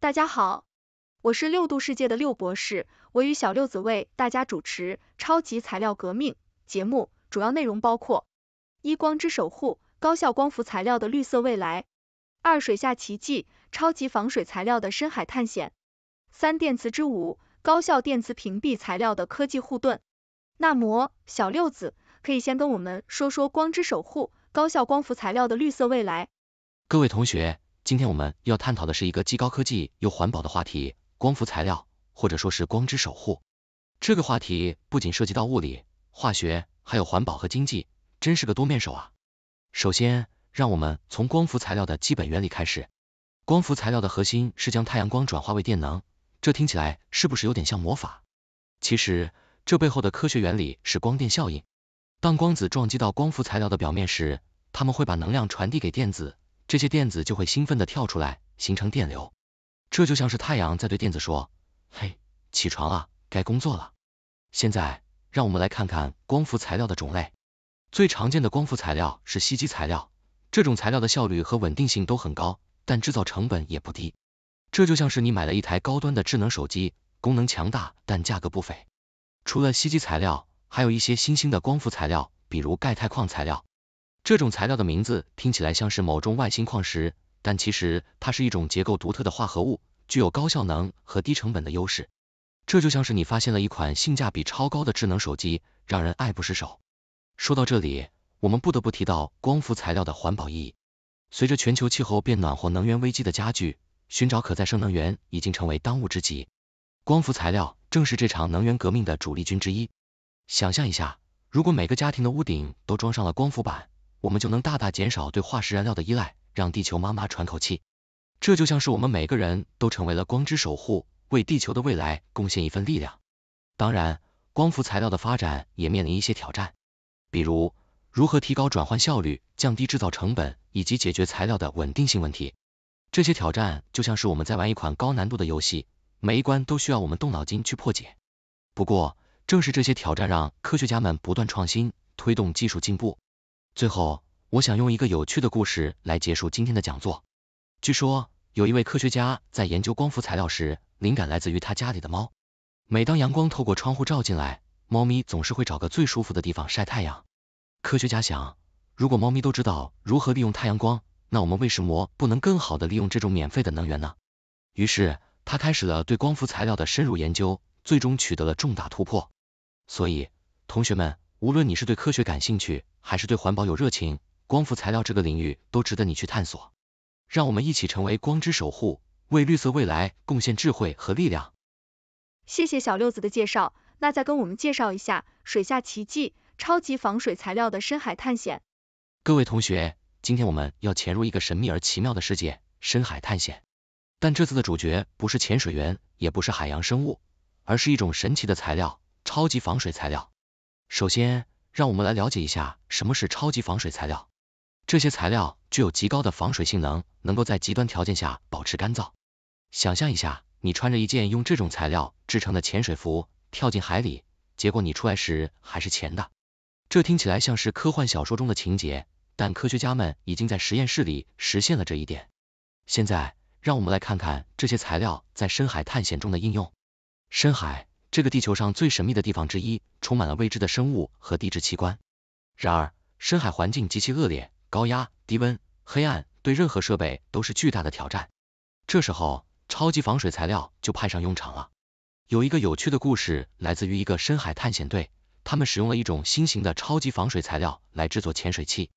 大家好，我是六度世界的六博士，我与小六子为大家主持《超级材料革命》节目，主要内容包括：一、光之守护，高效光伏材料的绿色未来；二、水下奇迹，超级防水材料的深海探险；三、电磁之舞，高效电磁屏蔽材料的科技护盾。那么，小六子可以先跟我们说说光之守护，高效光伏材料的绿色未来。各位同学。今天我们要探讨的是一个既高科技又环保的话题——光伏材料，或者说是光之守护。这个话题不仅涉及到物理、化学，还有环保和经济，真是个多面手啊！首先，让我们从光伏材料的基本原理开始。光伏材料的核心是将太阳光转化为电能，这听起来是不是有点像魔法？其实，这背后的科学原理是光电效应。当光子撞击到光伏材料的表面时，它们会把能量传递给电子。这些电子就会兴奋的跳出来，形成电流。这就像是太阳在对电子说：“嘿，起床了，该工作了。”现在，让我们来看看光伏材料的种类。最常见的光伏材料是吸积材料，这种材料的效率和稳定性都很高，但制造成本也不低。这就像是你买了一台高端的智能手机，功能强大，但价格不菲。除了吸积材料，还有一些新兴的光伏材料，比如钙钛矿材料。这种材料的名字听起来像是某种外星矿石，但其实它是一种结构独特的化合物，具有高效能和低成本的优势。这就像是你发现了一款性价比超高的智能手机，让人爱不释手。说到这里，我们不得不提到光伏材料的环保意义。随着全球气候变暖和能源危机的加剧，寻找可再生能源已经成为当务之急。光伏材料正是这场能源革命的主力军之一。想象一下，如果每个家庭的屋顶都装上了光伏板，我们就能大大减少对化石燃料的依赖，让地球妈妈喘口气。这就像是我们每个人都成为了光之守护，为地球的未来贡献一份力量。当然，光伏材料的发展也面临一些挑战，比如如何提高转换效率、降低制造成本，以及解决材料的稳定性问题。这些挑战就像是我们在玩一款高难度的游戏，每一关都需要我们动脑筋去破解。不过，正是这些挑战让科学家们不断创新，推动技术进步。最后，我想用一个有趣的故事来结束今天的讲座。据说，有一位科学家在研究光伏材料时，灵感来自于他家里的猫。每当阳光透过窗户照进来，猫咪总是会找个最舒服的地方晒太阳。科学家想，如果猫咪都知道如何利用太阳光，那我们为什么不能更好的利用这种免费的能源呢？于是，他开始了对光伏材料的深入研究，最终取得了重大突破。所以，同学们，无论你是对科学感兴趣，还是对环保有热情，光伏材料这个领域都值得你去探索。让我们一起成为光之守护，为绿色未来贡献智慧和力量。谢谢小六子的介绍，那再跟我们介绍一下水下奇迹——超级防水材料的深海探险。各位同学，今天我们要潜入一个神秘而奇妙的世界——深海探险。但这次的主角不是潜水员，也不是海洋生物，而是一种神奇的材料——超级防水材料。首先，让我们来了解一下什么是超级防水材料。这些材料具有极高的防水性能，能够在极端条件下保持干燥。想象一下，你穿着一件用这种材料制成的潜水服跳进海里，结果你出来时还是乾的。这听起来像是科幻小说中的情节，但科学家们已经在实验室里实现了这一点。现在，让我们来看看这些材料在深海探险中的应用。深海。这个地球上最神秘的地方之一，充满了未知的生物和地质奇观。然而，深海环境极其恶劣，高压、低温、黑暗，对任何设备都是巨大的挑战。这时候，超级防水材料就派上用场了。有一个有趣的故事来自于一个深海探险队，他们使用了一种新型的超级防水材料来制作潜水器。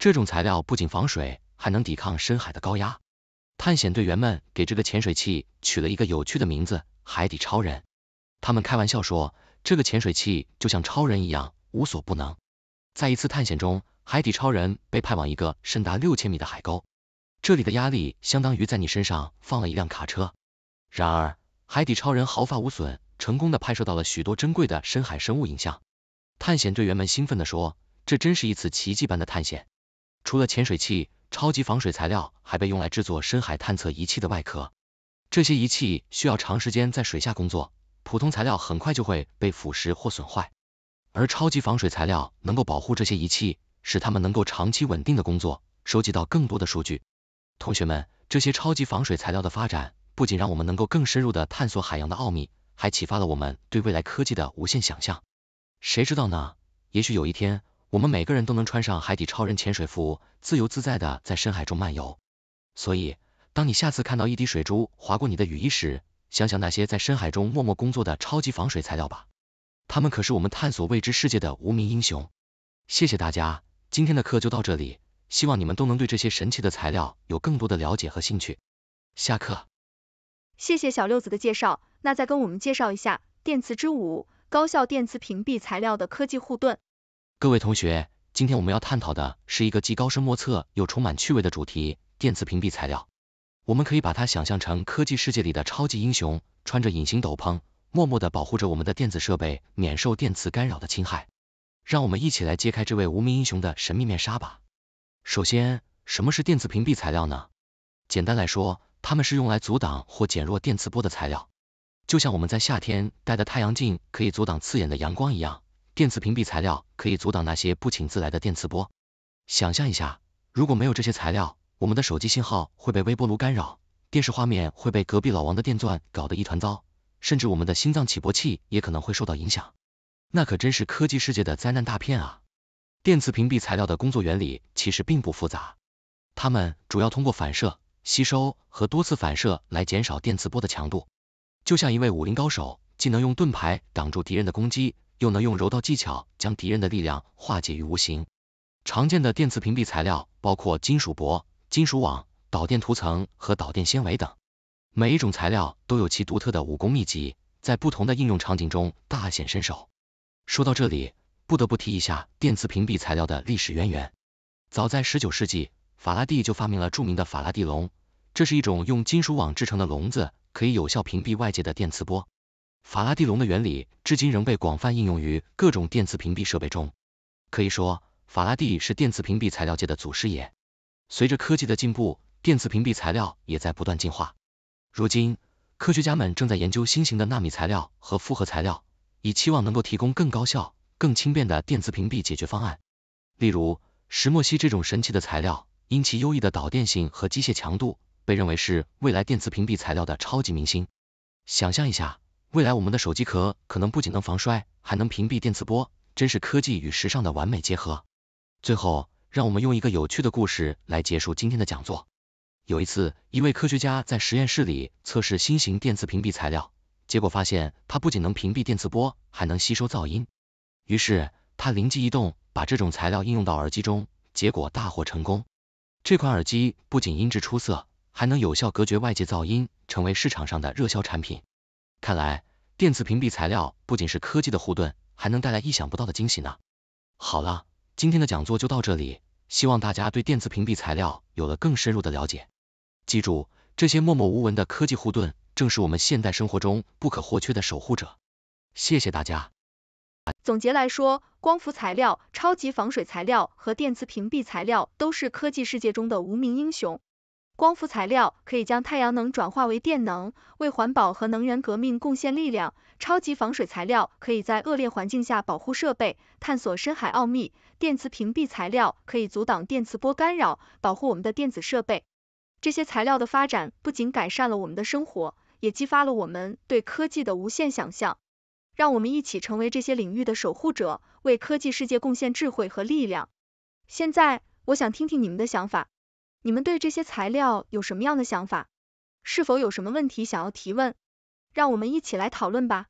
这种材料不仅防水，还能抵抗深海的高压。探险队员们给这个潜水器取了一个有趣的名字——海底超人。他们开玩笑说，这个潜水器就像超人一样无所不能。在一次探险中，海底超人被派往一个深达六千米的海沟，这里的压力相当于在你身上放了一辆卡车。然而，海底超人毫发无损，成功的拍摄到了许多珍贵的深海生物影像。探险队员们兴奋地说：“这真是一次奇迹般的探险。”除了潜水器，超级防水材料还被用来制作深海探测仪器的外壳。这些仪器需要长时间在水下工作。普通材料很快就会被腐蚀或损坏，而超级防水材料能够保护这些仪器，使它们能够长期稳定的工作，收集到更多的数据。同学们，这些超级防水材料的发展，不仅让我们能够更深入的探索海洋的奥秘，还启发了我们对未来科技的无限想象。谁知道呢？也许有一天，我们每个人都能穿上海底超人潜水服，自由自在的在深海中漫游。所以，当你下次看到一滴水珠划过你的雨衣时，想想那些在深海中默默工作的超级防水材料吧，他们可是我们探索未知世界的无名英雄。谢谢大家，今天的课就到这里，希望你们都能对这些神奇的材料有更多的了解和兴趣。下课。谢谢小六子的介绍，那再跟我们介绍一下电磁之舞——高效电磁屏蔽材料的科技护盾。各位同学，今天我们要探讨的是一个既高深莫测又充满趣味的主题——电磁屏蔽材料。我们可以把它想象成科技世界里的超级英雄，穿着隐形斗篷，默默的保护着我们的电子设备免受电磁干扰的侵害。让我们一起来揭开这位无名英雄的神秘面纱吧。首先，什么是电磁屏蔽材料呢？简单来说，它们是用来阻挡或减弱电磁波的材料。就像我们在夏天戴的太阳镜可以阻挡刺眼的阳光一样，电磁屏蔽材料可以阻挡那些不请自来的电磁波。想象一下，如果没有这些材料，我们的手机信号会被微波炉干扰，电视画面会被隔壁老王的电钻搞得一团糟，甚至我们的心脏起搏器也可能会受到影响。那可真是科技世界的灾难大片啊！电磁屏蔽材料的工作原理其实并不复杂，它们主要通过反射、吸收和多次反射来减少电磁波的强度。就像一位武林高手，既能用盾牌挡住敌人的攻击，又能用柔道技巧将敌人的力量化解于无形。常见的电磁屏蔽材料包括金属箔。金属网、导电涂层和导电纤维等，每一种材料都有其独特的武功秘籍，在不同的应用场景中大显身手。说到这里，不得不提一下电磁屏蔽材料的历史渊源。早在十九世纪，法拉第就发明了著名的法拉第笼，这是一种用金属网制成的笼子，可以有效屏蔽外界的电磁波。法拉第笼的原理至今仍被广泛应用于各种电磁屏蔽设备中。可以说，法拉第是电磁屏蔽材料界的祖师爷。随着科技的进步，电磁屏蔽材料也在不断进化。如今，科学家们正在研究新型的纳米材料和复合材料，以期望能够提供更高效、更轻便的电磁屏蔽解决方案。例如，石墨烯这种神奇的材料，因其优异的导电性和机械强度，被认为是未来电磁屏蔽材料的超级明星。想象一下，未来我们的手机壳可能不仅能防摔，还能屏蔽电磁波，真是科技与时尚的完美结合。最后，让我们用一个有趣的故事来结束今天的讲座。有一次，一位科学家在实验室里测试新型电磁屏蔽材料，结果发现它不仅能屏蔽电磁波，还能吸收噪音。于是他灵机一动，把这种材料应用到耳机中，结果大获成功。这款耳机不仅音质出色，还能有效隔绝外界噪音，成为市场上的热销产品。看来，电磁屏蔽材料不仅是科技的护盾，还能带来意想不到的惊喜呢。好了。今天的讲座就到这里，希望大家对电磁屏蔽材料有了更深入的了解。记住，这些默默无闻的科技护盾，正是我们现代生活中不可或缺的守护者。谢谢大家。总结来说，光伏材料、超级防水材料和电磁屏蔽材料都是科技世界中的无名英雄。光伏材料可以将太阳能转化为电能，为环保和能源革命贡献力量；超级防水材料可以在恶劣环境下保护设备；探索深海奥秘，电磁屏蔽材料可以阻挡电磁波干扰，保护我们的电子设备。这些材料的发展不仅改善了我们的生活，也激发了我们对科技的无限想象。让我们一起成为这些领域的守护者，为科技世界贡献智慧和力量。现在，我想听听你们的想法。你们对这些材料有什么样的想法？是否有什么问题想要提问？让我们一起来讨论吧。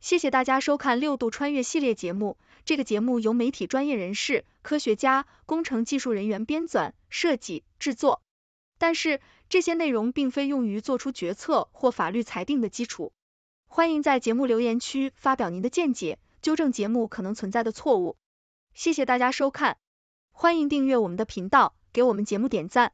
谢谢大家收看六度穿越系列节目。这个节目由媒体专业人士、科学家、工程技术人员编纂、设计、制作。但是这些内容并非用于做出决策或法律裁定的基础。欢迎在节目留言区发表您的见解，纠正节目可能存在的错误。谢谢大家收看，欢迎订阅我们的频道。给我们节目点赞。